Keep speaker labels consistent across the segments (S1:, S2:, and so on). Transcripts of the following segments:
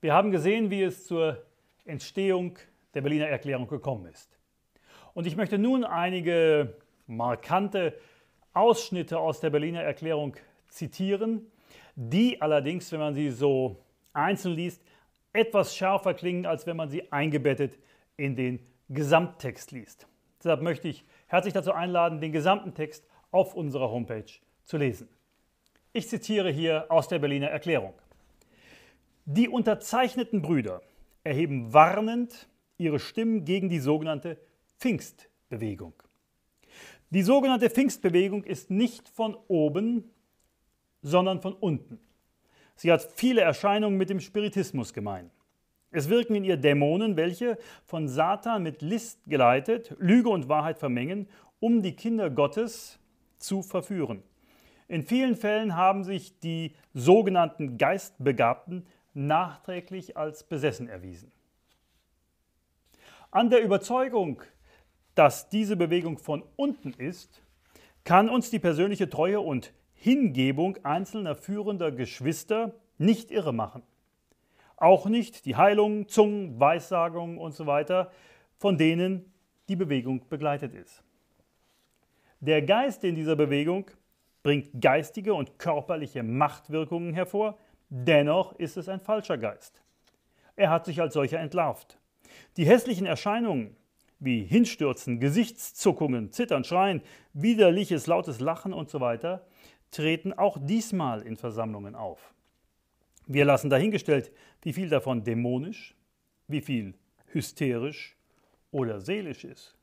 S1: Wir haben gesehen, wie es zur Entstehung der Berliner Erklärung gekommen ist. Und ich möchte nun einige markante Ausschnitte aus der Berliner Erklärung zitieren, die allerdings, wenn man sie so einzeln liest, etwas schärfer klingen, als wenn man sie eingebettet in den Gesamttext liest. Deshalb möchte ich herzlich dazu einladen, den gesamten Text auf unserer Homepage zu lesen. Ich zitiere hier aus der Berliner Erklärung. Die unterzeichneten Brüder erheben warnend ihre Stimmen gegen die sogenannte Pfingstbewegung. Die sogenannte Pfingstbewegung ist nicht von oben, sondern von unten. Sie hat viele Erscheinungen mit dem Spiritismus gemein. Es wirken in ihr Dämonen, welche von Satan mit List geleitet Lüge und Wahrheit vermengen, um die Kinder Gottes zu verführen. In vielen Fällen haben sich die sogenannten Geistbegabten nachträglich als besessen erwiesen. An der Überzeugung, dass diese Bewegung von unten ist, kann uns die persönliche Treue und Hingebung einzelner führender Geschwister nicht irre machen. Auch nicht die Heilung, Zungen, Weissagungen usw., so von denen die Bewegung begleitet ist. Der Geist in dieser Bewegung bringt geistige und körperliche Machtwirkungen hervor, Dennoch ist es ein falscher Geist. Er hat sich als solcher entlarvt. Die hässlichen Erscheinungen wie Hinstürzen, Gesichtszuckungen, Zittern, Schreien, widerliches, lautes Lachen usw. So treten auch diesmal in Versammlungen auf. Wir lassen dahingestellt, wie viel davon dämonisch, wie viel hysterisch oder seelisch ist.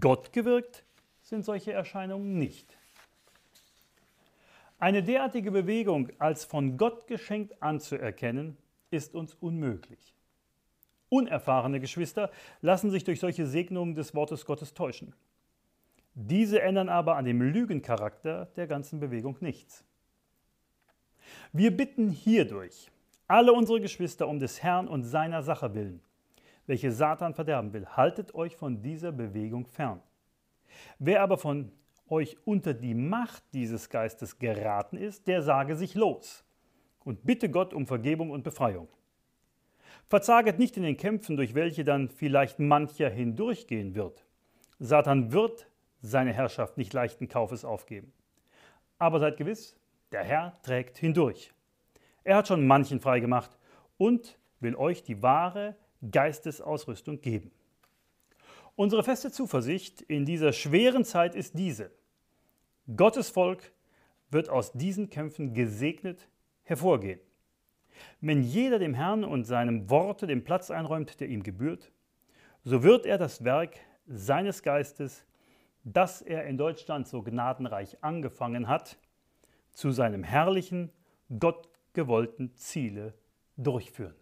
S1: Gott gewirkt sind solche Erscheinungen nicht. Eine derartige Bewegung als von Gott geschenkt anzuerkennen, ist uns unmöglich. Unerfahrene Geschwister lassen sich durch solche Segnungen des Wortes Gottes täuschen. Diese ändern aber an dem Lügencharakter der ganzen Bewegung nichts. Wir bitten hierdurch alle unsere Geschwister um des Herrn und seiner Sache willen, welche Satan verderben will, haltet euch von dieser Bewegung fern. Wer aber von euch unter die Macht dieses Geistes geraten ist, der sage sich los und bitte Gott um Vergebung und Befreiung. Verzaget nicht in den Kämpfen, durch welche dann vielleicht mancher hindurchgehen wird. Satan wird seine Herrschaft nicht leichten Kaufes aufgeben. Aber seid gewiss, der Herr trägt hindurch. Er hat schon manchen freigemacht und will euch die wahre Geistesausrüstung geben. Unsere feste Zuversicht in dieser schweren Zeit ist diese. Gottes Volk wird aus diesen Kämpfen gesegnet hervorgehen. Wenn jeder dem Herrn und seinem Worte den Platz einräumt, der ihm gebührt, so wird er das Werk seines Geistes, das er in Deutschland so gnadenreich angefangen hat, zu seinem herrlichen, gottgewollten Ziele durchführen.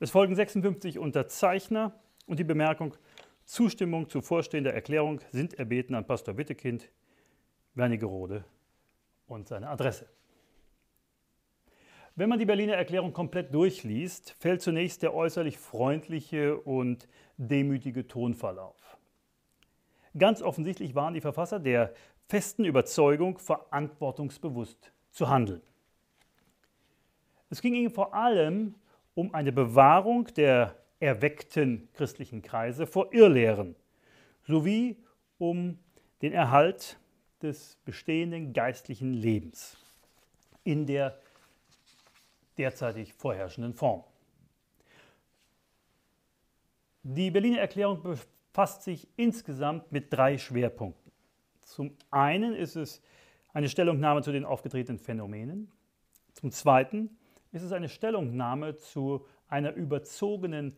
S1: Es folgen 56 Unterzeichner und die Bemerkung, Zustimmung zu vorstehender Erklärung sind erbeten an Pastor Wittekind, Wernigerode und seine Adresse. Wenn man die Berliner Erklärung komplett durchliest, fällt zunächst der äußerlich freundliche und demütige Tonfall auf. Ganz offensichtlich waren die Verfasser der festen Überzeugung, verantwortungsbewusst zu handeln. Es ging ihnen vor allem um eine Bewahrung der erweckten christlichen Kreise vor Irrlehren sowie um den Erhalt des bestehenden geistlichen Lebens in der derzeitig vorherrschenden Form. Die Berliner Erklärung befasst sich insgesamt mit drei Schwerpunkten. Zum einen ist es eine Stellungnahme zu den aufgetretenen Phänomenen. Zum zweiten ist es eine Stellungnahme zu einer überzogenen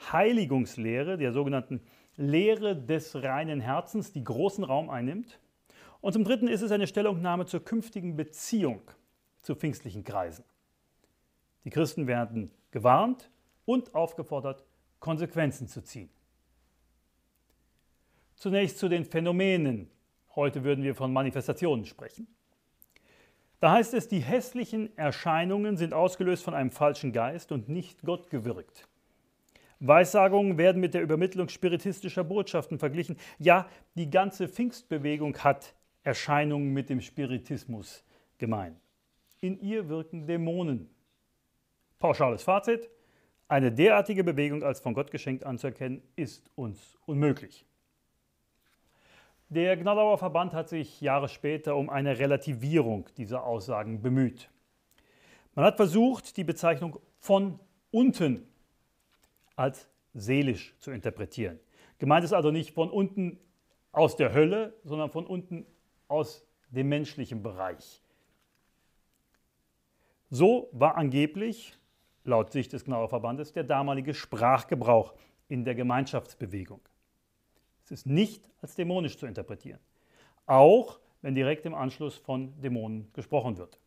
S1: Heiligungslehre, der sogenannten Lehre des reinen Herzens, die großen Raum einnimmt. Und zum Dritten ist es eine Stellungnahme zur künftigen Beziehung zu pfingstlichen Kreisen. Die Christen werden gewarnt und aufgefordert, Konsequenzen zu ziehen. Zunächst zu den Phänomenen. Heute würden wir von Manifestationen sprechen. Da heißt es, die hässlichen Erscheinungen sind ausgelöst von einem falschen Geist und nicht Gott gewirkt. Weissagungen werden mit der Übermittlung spiritistischer Botschaften verglichen. Ja, die ganze Pfingstbewegung hat Erscheinungen mit dem Spiritismus gemein. In ihr wirken Dämonen. Pauschales Fazit, eine derartige Bewegung als von Gott geschenkt anzuerkennen, ist uns unmöglich. Der Gnadauer Verband hat sich Jahre später um eine Relativierung dieser Aussagen bemüht. Man hat versucht, die Bezeichnung von unten als seelisch zu interpretieren. Gemeint ist also nicht von unten aus der Hölle, sondern von unten aus dem menschlichen Bereich. So war angeblich, laut Sicht des Gnauer Verbandes, der damalige Sprachgebrauch in der Gemeinschaftsbewegung. Es ist nicht als dämonisch zu interpretieren, auch wenn direkt im Anschluss von Dämonen gesprochen wird.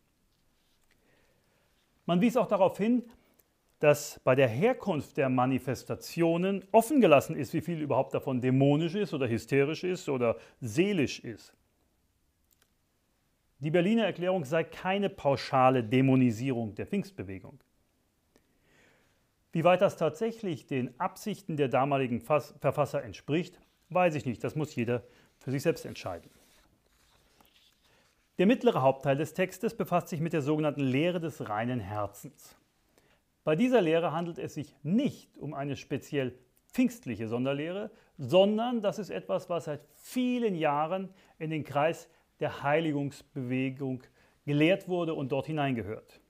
S1: Man wies auch darauf hin, dass bei der Herkunft der Manifestationen offengelassen ist, wie viel überhaupt davon dämonisch ist oder hysterisch ist oder seelisch ist. Die Berliner Erklärung sei keine pauschale Dämonisierung der Pfingstbewegung. Wie weit das tatsächlich den Absichten der damaligen Verfasser entspricht, weiß ich nicht. Das muss jeder für sich selbst entscheiden. Der mittlere Hauptteil des Textes befasst sich mit der sogenannten Lehre des reinen Herzens. Bei dieser Lehre handelt es sich nicht um eine speziell pfingstliche Sonderlehre, sondern das ist etwas, was seit vielen Jahren in den Kreis der Heiligungsbewegung gelehrt wurde und dort hineingehört.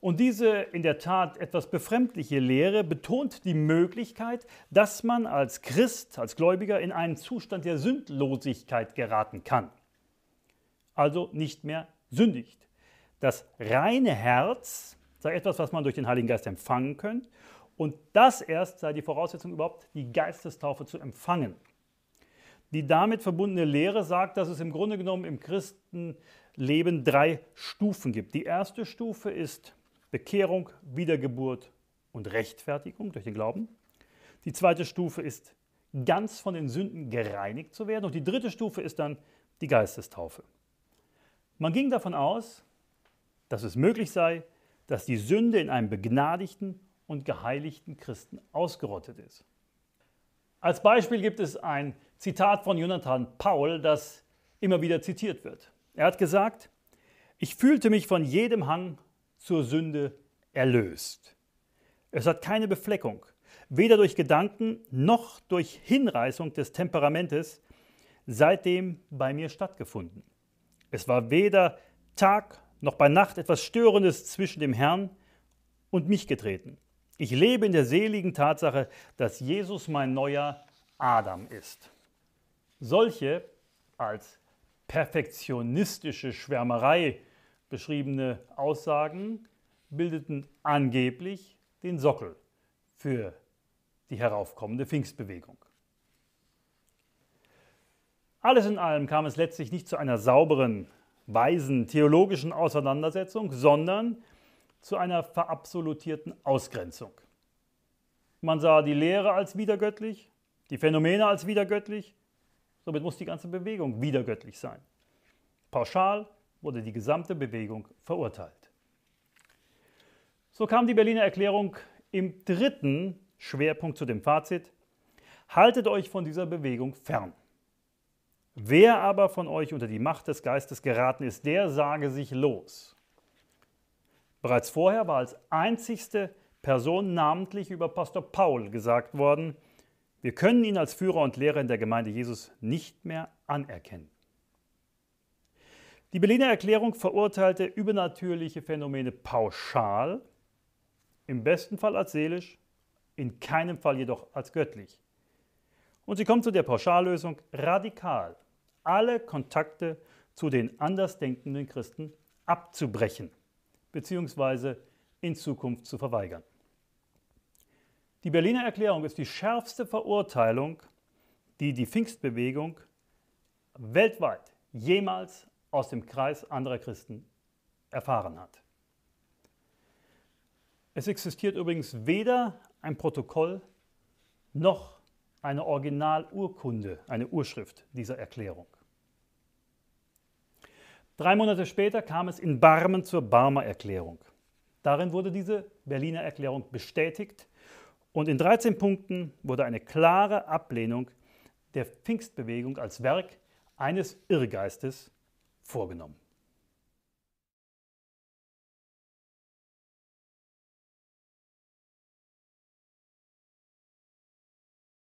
S1: Und diese in der Tat etwas befremdliche Lehre betont die Möglichkeit, dass man als Christ, als Gläubiger in einen Zustand der Sündlosigkeit geraten kann. Also nicht mehr sündigt. Das reine Herz Sei etwas, was man durch den Heiligen Geist empfangen könnte. Und das erst sei die Voraussetzung überhaupt, die Geistestaufe zu empfangen. Die damit verbundene Lehre sagt, dass es im Grunde genommen im Christenleben drei Stufen gibt. Die erste Stufe ist Bekehrung, Wiedergeburt und Rechtfertigung durch den Glauben. Die zweite Stufe ist ganz von den Sünden gereinigt zu werden. Und die dritte Stufe ist dann die Geistestaufe. Man ging davon aus, dass es möglich sei, dass die Sünde in einem begnadigten und geheiligten Christen ausgerottet ist. Als Beispiel gibt es ein Zitat von Jonathan Paul, das immer wieder zitiert wird. Er hat gesagt, ich fühlte mich von jedem Hang zur Sünde erlöst. Es hat keine Befleckung, weder durch Gedanken noch durch Hinreißung des Temperamentes seitdem bei mir stattgefunden. Es war weder Tag noch bei Nacht etwas Störendes zwischen dem Herrn und mich getreten. Ich lebe in der seligen Tatsache, dass Jesus mein neuer Adam ist. Solche als perfektionistische Schwärmerei beschriebene Aussagen bildeten angeblich den Sockel für die heraufkommende Pfingstbewegung. Alles in allem kam es letztlich nicht zu einer sauberen weisen theologischen Auseinandersetzung, sondern zu einer verabsolutierten Ausgrenzung. Man sah die Lehre als wiedergöttlich, die Phänomene als wiedergöttlich, somit muss die ganze Bewegung wiedergöttlich sein. Pauschal wurde die gesamte Bewegung verurteilt. So kam die Berliner Erklärung im dritten Schwerpunkt zu dem Fazit, haltet euch von dieser Bewegung fern. Wer aber von euch unter die Macht des Geistes geraten ist, der sage sich los. Bereits vorher war als einzigste Person namentlich über Pastor Paul gesagt worden, wir können ihn als Führer und Lehrer in der Gemeinde Jesus nicht mehr anerkennen. Die Berliner Erklärung verurteilte übernatürliche Phänomene pauschal, im besten Fall als seelisch, in keinem Fall jedoch als göttlich. Und sie kommt zu der Pauschallösung radikal alle Kontakte zu den andersdenkenden Christen abzubrechen bzw. in Zukunft zu verweigern. Die Berliner Erklärung ist die schärfste Verurteilung, die die Pfingstbewegung weltweit jemals aus dem Kreis anderer Christen erfahren hat. Es existiert übrigens weder ein Protokoll noch eine Originalurkunde, eine Urschrift dieser Erklärung. Drei Monate später kam es in Barmen zur Barmer Erklärung. Darin wurde diese Berliner Erklärung bestätigt und in 13 Punkten wurde eine klare Ablehnung der Pfingstbewegung als Werk eines Irrgeistes vorgenommen.